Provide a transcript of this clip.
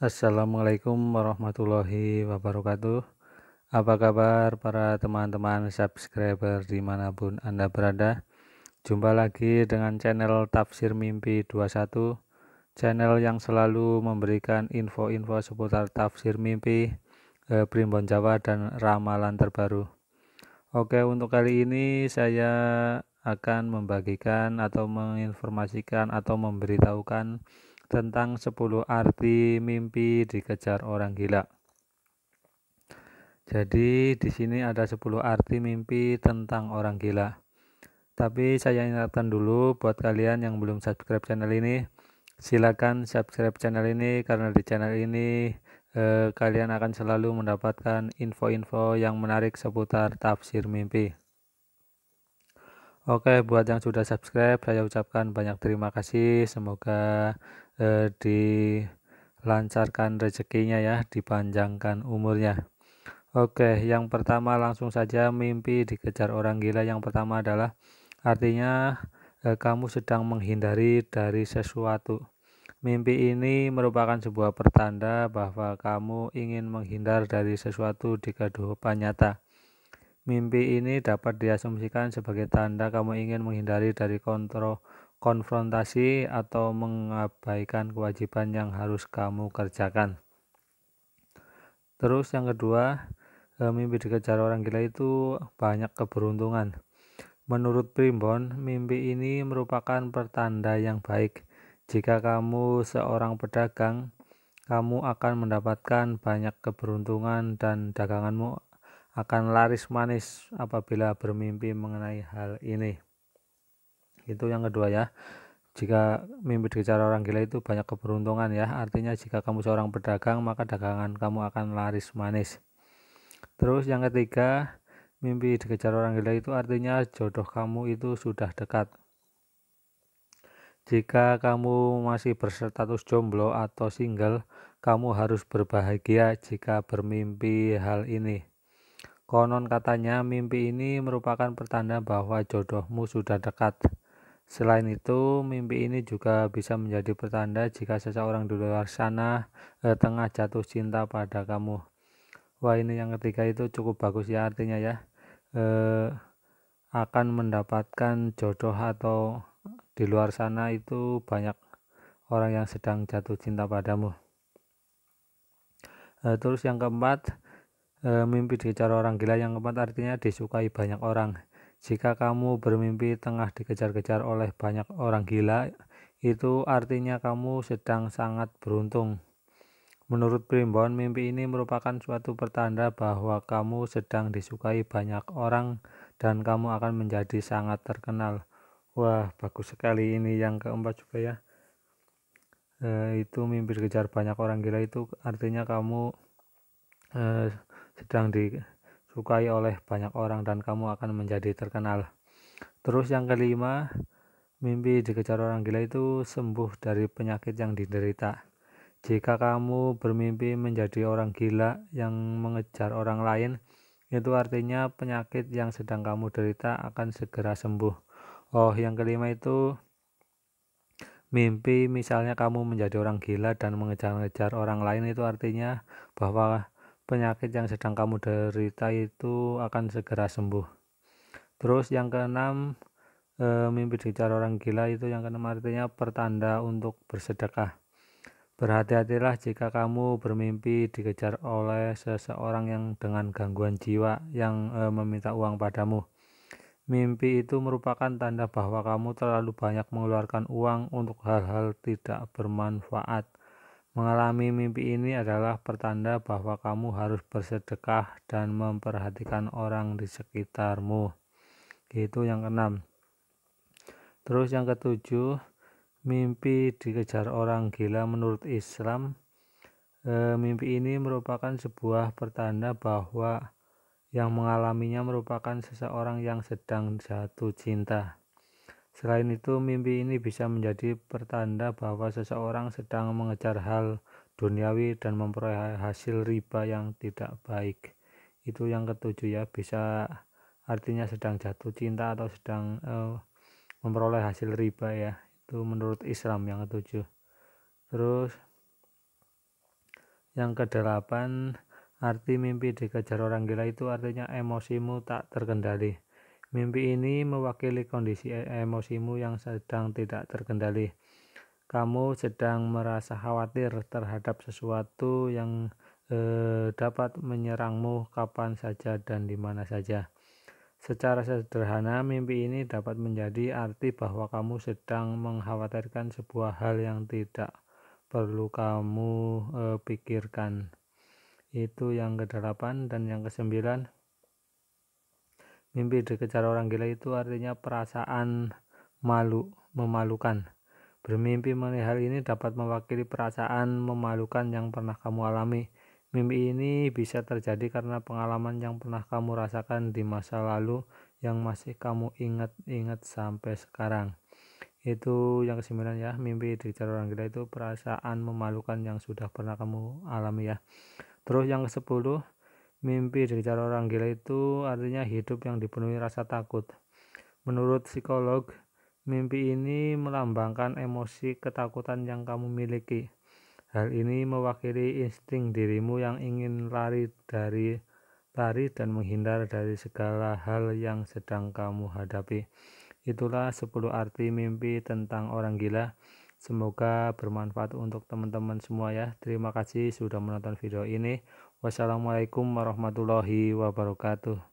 Assalamualaikum warahmatullahi wabarakatuh Apa kabar para teman-teman subscriber dimanapun Anda berada Jumpa lagi dengan channel Tafsir Mimpi 21 Channel yang selalu memberikan info-info seputar tafsir mimpi eh, Primbon Jawa dan ramalan terbaru Oke untuk kali ini saya akan membagikan atau menginformasikan atau memberitahukan tentang 10 arti mimpi dikejar orang gila. Jadi di sini ada 10 arti mimpi tentang orang gila. Tapi saya ingatkan dulu buat kalian yang belum subscribe channel ini, silakan subscribe channel ini karena di channel ini eh, kalian akan selalu mendapatkan info-info yang menarik seputar tafsir mimpi. Oke, buat yang sudah subscribe, saya ucapkan banyak terima kasih. Semoga eh, dilancarkan rezekinya ya, dipanjangkan umurnya. Oke, yang pertama langsung saja mimpi dikejar orang gila. Yang pertama adalah artinya eh, kamu sedang menghindari dari sesuatu. Mimpi ini merupakan sebuah pertanda bahwa kamu ingin menghindar dari sesuatu di kehidupan nyata. Mimpi ini dapat diasumsikan sebagai tanda kamu ingin menghindari dari kontrol konfrontasi atau mengabaikan kewajiban yang harus kamu kerjakan. Terus yang kedua, eh, mimpi dikejar orang gila itu banyak keberuntungan. Menurut Primbon, mimpi ini merupakan pertanda yang baik. Jika kamu seorang pedagang, kamu akan mendapatkan banyak keberuntungan dan daganganmu akan laris manis apabila bermimpi mengenai hal ini itu yang kedua ya jika mimpi dikejar orang gila itu banyak keberuntungan ya artinya jika kamu seorang pedagang maka dagangan kamu akan laris manis terus yang ketiga mimpi dikejar orang gila itu artinya jodoh kamu itu sudah dekat jika kamu masih berstatus jomblo atau single, kamu harus berbahagia jika bermimpi hal ini. Konon katanya mimpi ini merupakan pertanda bahwa jodohmu sudah dekat. Selain itu, mimpi ini juga bisa menjadi pertanda jika seseorang di luar sana eh, tengah jatuh cinta pada kamu. Wah, ini yang ketiga itu cukup bagus ya artinya ya. Eh, akan mendapatkan jodoh atau di luar sana itu banyak orang yang sedang jatuh cinta padamu. Eh, terus yang keempat, eh, mimpi dikejar orang gila yang keempat artinya disukai banyak orang jika kamu bermimpi tengah dikejar-kejar oleh banyak orang gila, itu artinya kamu sedang sangat beruntung. Menurut Primbon, mimpi ini merupakan suatu pertanda bahwa kamu sedang disukai banyak orang dan kamu akan menjadi sangat terkenal. Wah, bagus sekali ini yang keempat juga ya. E, itu mimpi dikejar banyak orang gila itu artinya kamu e, sedang di sukai oleh banyak orang dan kamu akan menjadi terkenal. Terus yang kelima, mimpi dikejar orang gila itu sembuh dari penyakit yang diderita. Jika kamu bermimpi menjadi orang gila yang mengejar orang lain, itu artinya penyakit yang sedang kamu derita akan segera sembuh. Oh, yang kelima itu mimpi misalnya kamu menjadi orang gila dan mengejar-ngejar orang lain itu artinya bahwa penyakit yang sedang kamu derita itu akan segera sembuh. Terus yang keenam, e, mimpi dikejar orang gila itu yang keenam artinya pertanda untuk bersedekah. Berhati-hatilah jika kamu bermimpi dikejar oleh seseorang yang dengan gangguan jiwa yang e, meminta uang padamu. Mimpi itu merupakan tanda bahwa kamu terlalu banyak mengeluarkan uang untuk hal-hal tidak bermanfaat Mengalami mimpi ini adalah pertanda bahwa kamu harus bersedekah dan memperhatikan orang di sekitarmu. Itu yang keenam. Terus yang ketujuh, mimpi dikejar orang gila menurut Islam. E, mimpi ini merupakan sebuah pertanda bahwa yang mengalaminya merupakan seseorang yang sedang jatuh cinta. Selain itu, mimpi ini bisa menjadi pertanda bahwa seseorang sedang mengejar hal duniawi dan memperoleh hasil riba yang tidak baik. Itu yang ketujuh ya, bisa artinya sedang jatuh cinta atau sedang uh, memperoleh hasil riba ya. Itu menurut Islam yang ketujuh. Terus yang kedelapan, arti mimpi dikejar orang gila itu artinya emosimu tak terkendali. Mimpi ini mewakili kondisi e-, emosimu yang sedang tidak terkendali. Kamu sedang merasa khawatir terhadap sesuatu yang eh, dapat menyerangmu kapan saja dan di mana saja. Secara sederhana, mimpi ini dapat menjadi arti bahwa kamu sedang mengkhawatirkan sebuah hal yang tidak perlu kamu eh, pikirkan. Itu yang kedelapan dan yang kesembilan. Mimpi dikejar orang gila itu artinya perasaan malu, memalukan. Bermimpi mengenai hal ini dapat mewakili perasaan memalukan yang pernah kamu alami. Mimpi ini bisa terjadi karena pengalaman yang pernah kamu rasakan di masa lalu yang masih kamu ingat-ingat sampai sekarang. Itu yang kesembilan ya, mimpi dikejar orang gila itu perasaan memalukan yang sudah pernah kamu alami ya. Terus yang kesepuluh, Mimpi dari cara orang gila itu artinya hidup yang dipenuhi rasa takut. Menurut psikolog, mimpi ini melambangkan emosi ketakutan yang kamu miliki. Hal ini mewakili insting dirimu yang ingin lari dari lari dan menghindar dari segala hal yang sedang kamu hadapi. Itulah 10 arti mimpi tentang orang gila. Semoga bermanfaat untuk teman-teman semua ya. Terima kasih sudah menonton video ini. Wassalamualaikum warahmatullahi wabarakatuh.